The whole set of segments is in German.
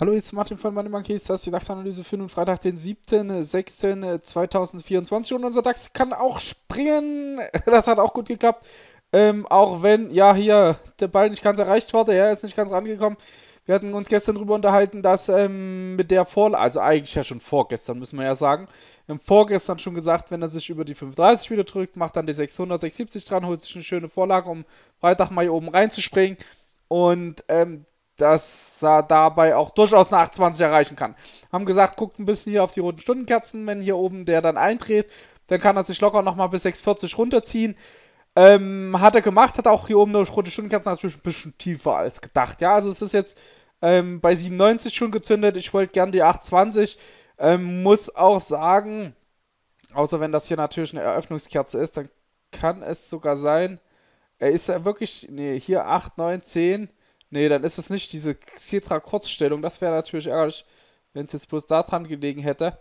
Hallo, hier ist Martin von Money Monkeys. Das ist die DAX-Analyse für nun Freitag, den 7.06.2024. Und unser DAX kann auch springen. Das hat auch gut geklappt. Ähm, auch wenn, ja, hier der Ball nicht ganz erreicht wurde. Er ist nicht ganz rangekommen. Wir hatten uns gestern darüber unterhalten, dass ähm, mit der Vorlage, also eigentlich ja schon vorgestern, müssen wir ja sagen, wir haben vorgestern schon gesagt, wenn er sich über die 530 wieder drückt, macht dann die 600, 670 dran, holt sich eine schöne Vorlage, um Freitag mal hier oben reinzuspringen. Und ähm, dass er dabei auch durchaus eine 820 erreichen kann. Haben gesagt, guckt ein bisschen hier auf die roten Stundenkerzen, wenn hier oben der dann eintritt, dann kann er sich locker nochmal bis 640 runterziehen. Ähm, hat er gemacht, hat auch hier oben eine rote Stundenkerze natürlich ein bisschen tiefer als gedacht. Ja, also es ist jetzt ähm, bei 97 schon gezündet. Ich wollte gern die 820. Ähm, muss auch sagen, außer wenn das hier natürlich eine Eröffnungskerze ist, dann kann es sogar sein. Er ist ja wirklich, nee, hier 8, 9, 10. Nee, dann ist es nicht diese Xetra-Kurzstellung. Das wäre natürlich ärgerlich, wenn es jetzt bloß daran gelegen hätte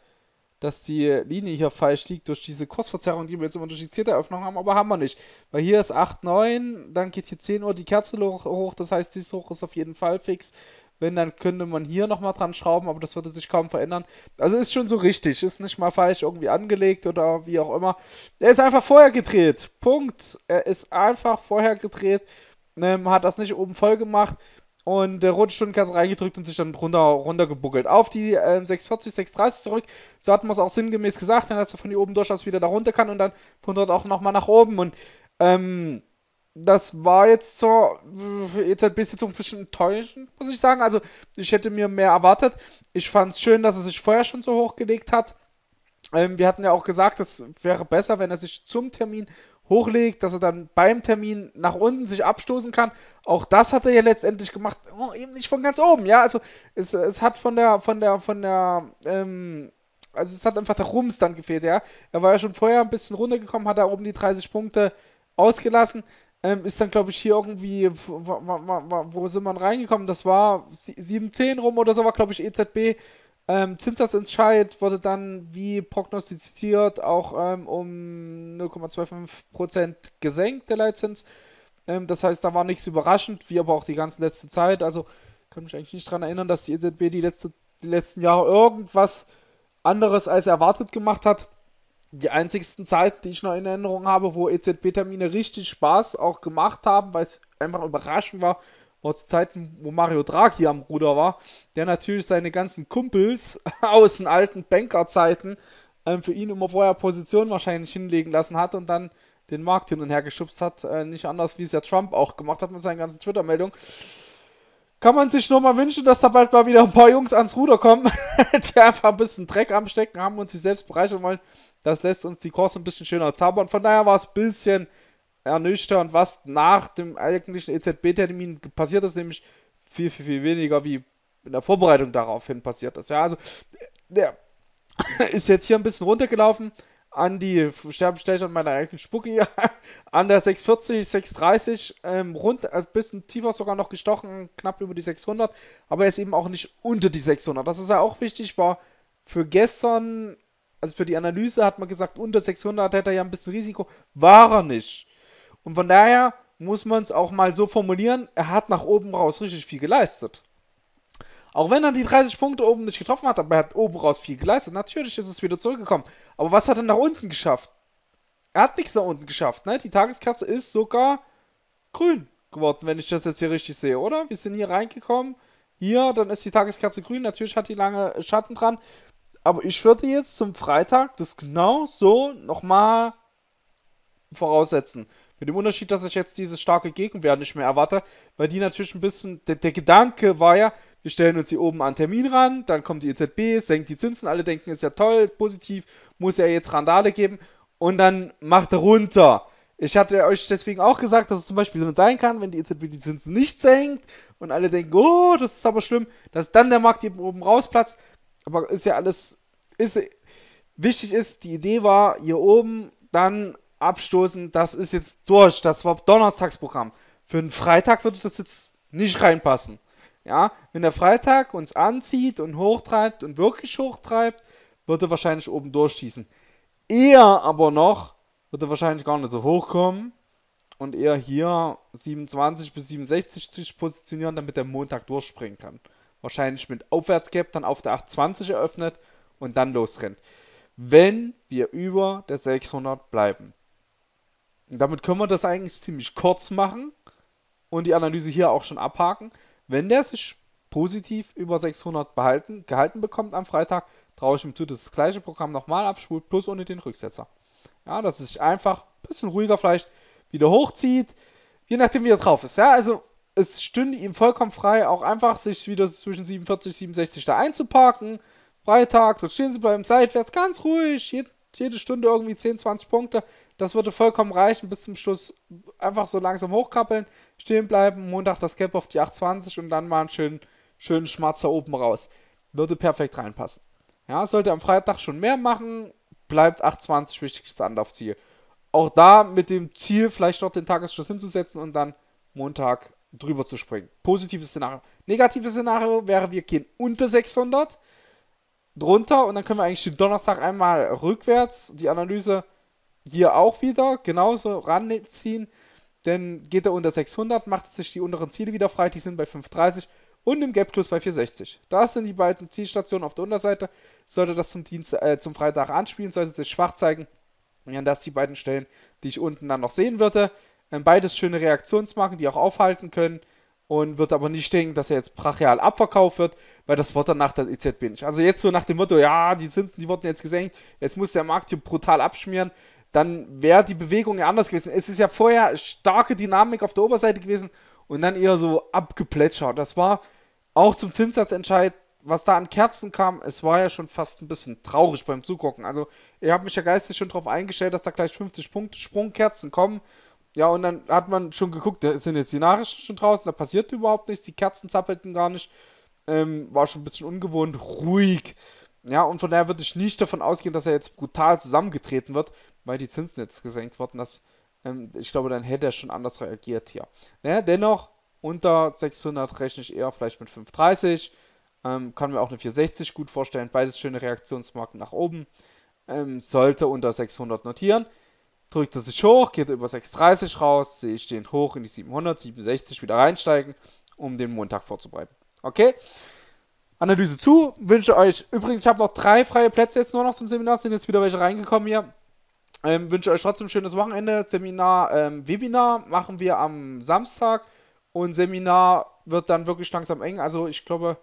dass die Linie hier falsch liegt durch diese Kursverzerrung, die wir jetzt immer durch die zeta haben, aber haben wir nicht. Weil hier ist 8, 9, dann geht hier 10 Uhr die Kerze hoch, das heißt, dieses Hoch ist auf jeden Fall fix. Wenn, dann könnte man hier nochmal dran schrauben, aber das würde sich kaum verändern. Also ist schon so richtig, ist nicht mal falsch irgendwie angelegt oder wie auch immer. Er ist einfach vorher gedreht, Punkt. Er ist einfach vorher gedreht, ne, hat das nicht oben voll gemacht. Und der rote Stundenkerze reingedrückt und sich dann runter, runtergebuckelt. Auf die ähm, 640, 630 zurück. So hat man es auch sinngemäß gesagt. Dann hat er von hier oben durchaus wieder da runter kann und dann von dort auch nochmal nach oben. Und ähm, das war jetzt so, äh, jetzt ein bisschen so ein bisschen enttäuschend, muss ich sagen. Also, ich hätte mir mehr erwartet. Ich fand es schön, dass er sich vorher schon so hochgelegt hat. Ähm, wir hatten ja auch gesagt, es wäre besser, wenn er sich zum Termin hochlegt, dass er dann beim Termin nach unten sich abstoßen kann. Auch das hat er ja letztendlich gemacht, oh, eben nicht von ganz oben, ja. Also es, es hat von der, von der, von der, ähm, also es hat einfach der Rums dann gefehlt, ja. Er war ja schon vorher ein bisschen runtergekommen, hat da oben die 30 Punkte ausgelassen. Ähm, ist dann, glaube ich, hier irgendwie, wo sind wir reingekommen? Das war 7-10 rum oder so, war, glaube ich, EZB. Ähm, Zinssatzentscheid wurde dann, wie prognostiziert, auch ähm, um 0,25% gesenkt, der Leitzins. Ähm, das heißt, da war nichts überraschend, wie aber auch die ganze letzte Zeit. Also kann mich eigentlich nicht daran erinnern, dass die EZB die, letzte, die letzten Jahre irgendwas anderes als erwartet gemacht hat. Die einzigsten Zeiten, die ich noch in Erinnerung habe, wo EZB-Termine richtig Spaß auch gemacht haben, weil es einfach überraschend war, war zu Zeiten, wo Mario Draghi am Ruder war, der natürlich seine ganzen Kumpels aus den alten Bankerzeiten zeiten ähm, für ihn immer vorher Position wahrscheinlich hinlegen lassen hat und dann den Markt hin und her geschubst hat. Äh, nicht anders, wie es ja Trump auch gemacht hat mit seinen ganzen Twitter-Meldungen. Kann man sich nur mal wünschen, dass da bald mal wieder ein paar Jungs ans Ruder kommen, die einfach ein bisschen Dreck am Stecken haben und sich selbst bereichern wollen. Das lässt uns die Kurse ein bisschen schöner zaubern. Von daher war es ein bisschen ernüchternd, was nach dem eigentlichen EZB-Termin passiert ist, nämlich viel, viel, viel weniger wie in der Vorbereitung daraufhin passiert ist. Ja, also äh, der ist jetzt hier ein bisschen runtergelaufen an die Sterbenstellung meiner eigenen Spucke hier, an der 640, 630, ähm, rund, äh, ein bisschen tiefer sogar noch gestochen, knapp über die 600, aber er ist eben auch nicht unter die 600. Das ist ja auch wichtig, war für gestern, also für die Analyse hat man gesagt, unter 600 hätte er ja ein bisschen Risiko, war er nicht. Und von daher muss man es auch mal so formulieren, er hat nach oben raus richtig viel geleistet. Auch wenn er die 30 Punkte oben nicht getroffen hat, aber er hat oben raus viel geleistet. Natürlich ist es wieder zurückgekommen. Aber was hat er nach unten geschafft? Er hat nichts nach unten geschafft, ne? Die Tageskerze ist sogar grün geworden, wenn ich das jetzt hier richtig sehe, oder? Wir sind hier reingekommen. Hier, dann ist die Tageskerze grün. Natürlich hat die lange Schatten dran. Aber ich würde jetzt zum Freitag das genau so nochmal voraussetzen. Mit dem Unterschied, dass ich jetzt diese starke Gegenwehr nicht mehr erwarte, weil die natürlich ein bisschen, der, der Gedanke war ja, wir stellen uns hier oben an Termin ran, dann kommt die EZB, senkt die Zinsen, alle denken, ist ja toll, positiv, muss ja jetzt Randale geben und dann macht er runter. Ich hatte euch deswegen auch gesagt, dass es zum Beispiel so sein kann, wenn die EZB die Zinsen nicht senkt und alle denken, oh, das ist aber schlimm, dass dann der Markt eben oben rausplatzt. Aber ist ja alles, ist, wichtig ist, die Idee war, hier oben dann abstoßen, das ist jetzt durch. Das war Donnerstagsprogramm. Für einen Freitag würde das jetzt nicht reinpassen. Ja, wenn der Freitag uns anzieht und hochtreibt und wirklich hochtreibt, würde wahrscheinlich oben durchschießen. Eher aber noch, würde wahrscheinlich gar nicht so hochkommen und eher hier 27 bis 67 sich positionieren, damit der Montag durchspringen kann. Wahrscheinlich mit Aufwärtsgap dann auf der 820 eröffnet und dann losrennt. Wenn wir über der 600 bleiben. Damit können wir das eigentlich ziemlich kurz machen und die Analyse hier auch schon abhaken. Wenn der sich positiv über 600 behalten, gehalten bekommt am Freitag, traue ich ihm zu, dass das gleiche Programm nochmal abspult, plus ohne den Rücksetzer. Ja, dass es sich einfach ein bisschen ruhiger vielleicht wieder hochzieht, je nachdem wie er drauf ist. Ja, also es stünde ihm vollkommen frei, auch einfach sich wieder zwischen 47 67 da einzuparken. Freitag, dort stehen sie bleiben seitwärts, ganz ruhig, jede, jede Stunde irgendwie 10, 20 Punkte. Das würde vollkommen reichen, bis zum Schluss einfach so langsam hochkrabbeln, stehen bleiben, Montag das Cap auf die 820 und dann mal einen schönen, schönen Schmatzer oben raus. Würde perfekt reinpassen. Ja, sollte am Freitag schon mehr machen, bleibt 820 wichtigstes Anlaufziel. Auch da mit dem Ziel, vielleicht noch den Tagesschluss hinzusetzen und dann Montag drüber zu springen. Positives Szenario. Negatives Szenario wäre, wir gehen unter 600 drunter und dann können wir eigentlich den Donnerstag einmal rückwärts die Analyse hier auch wieder genauso ranziehen. Dann geht er unter 600, macht sich die unteren Ziele wieder frei, die sind bei 530 und im Gap Plus bei 460. Das sind die beiden Zielstationen auf der Unterseite. Sollte das zum, Dienst, äh, zum Freitag anspielen, sollte sich schwach zeigen. Ja, das sind die beiden Stellen, die ich unten dann noch sehen würde. Ähm, beides schöne Reaktionsmarken, die auch aufhalten können. Und wird aber nicht denken, dass er jetzt brachial abverkauft wird, weil das Wort danach der EZB e nicht. Also jetzt so nach dem Motto, ja, die Zinsen, die wurden jetzt gesenkt, jetzt muss der Markt hier brutal abschmieren dann wäre die Bewegung ja anders gewesen. Es ist ja vorher starke Dynamik auf der Oberseite gewesen und dann eher so abgeplätschert. Das war auch zum Zinssatzentscheid, was da an Kerzen kam, es war ja schon fast ein bisschen traurig beim Zugucken. Also, ich habe mich ja geistig schon darauf eingestellt, dass da gleich 50 Punkte Sprungkerzen kommen. Ja, und dann hat man schon geguckt, da sind jetzt die Nachrichten schon draußen, da passiert überhaupt nichts, die Kerzen zappelten gar nicht. Ähm, war schon ein bisschen ungewohnt, ruhig. Ja, und von daher würde ich nicht davon ausgehen, dass er jetzt brutal zusammengetreten wird, weil die Zinsen jetzt gesenkt wurden. Das, ähm, ich glaube, dann hätte er schon anders reagiert hier. Naja, dennoch, unter 600 rechne ich eher vielleicht mit 530. Ähm, kann mir auch eine 460 gut vorstellen. Beides schöne Reaktionsmarken nach oben. Ähm, sollte unter 600 notieren. Drückt er sich hoch, geht über 630 raus, sehe ich den hoch in die 700, 67 wieder reinsteigen, um den Montag vorzubereiten. Okay? Analyse zu. Wünsche euch, übrigens, ich habe noch drei freie Plätze jetzt nur noch zum Seminar, sind jetzt wieder welche reingekommen hier. Ähm, wünsche euch trotzdem ein schönes Wochenende. Seminar, ähm, Webinar machen wir am Samstag und Seminar wird dann wirklich langsam eng. Also ich glaube,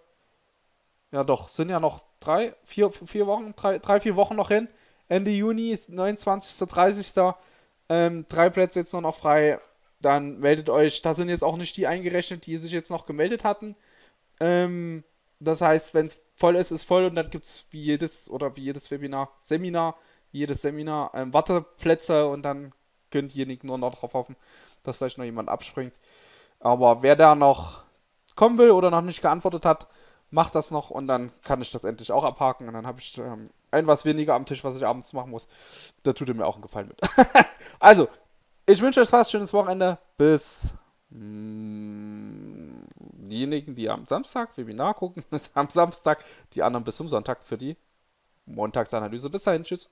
ja doch, sind ja noch drei, vier, vier Wochen, drei, drei vier Wochen noch hin. Ende Juni, 29., 30. Ähm, drei Plätze jetzt nur noch frei. Dann meldet euch. Da sind jetzt auch nicht die eingerechnet, die sich jetzt noch gemeldet hatten. Ähm, das heißt, wenn es voll ist, ist voll und dann gibt es wie jedes oder wie jedes Webinar, Seminar, wie jedes Seminar ähm, Warteplätze und dann könnt ihr nur noch darauf hoffen, dass vielleicht noch jemand abspringt. Aber wer da noch kommen will oder noch nicht geantwortet hat, macht das noch und dann kann ich das endlich auch abhaken und dann habe ich ähm, ein was weniger am Tisch, was ich abends machen muss. Da tut ihr mir auch einen Gefallen mit. also, ich wünsche euch was, schönes Wochenende. Bis. Mm diejenigen, die am Samstag Webinar gucken, am Samstag, die anderen bis zum Sonntag für die Montagsanalyse. Bis dahin, tschüss.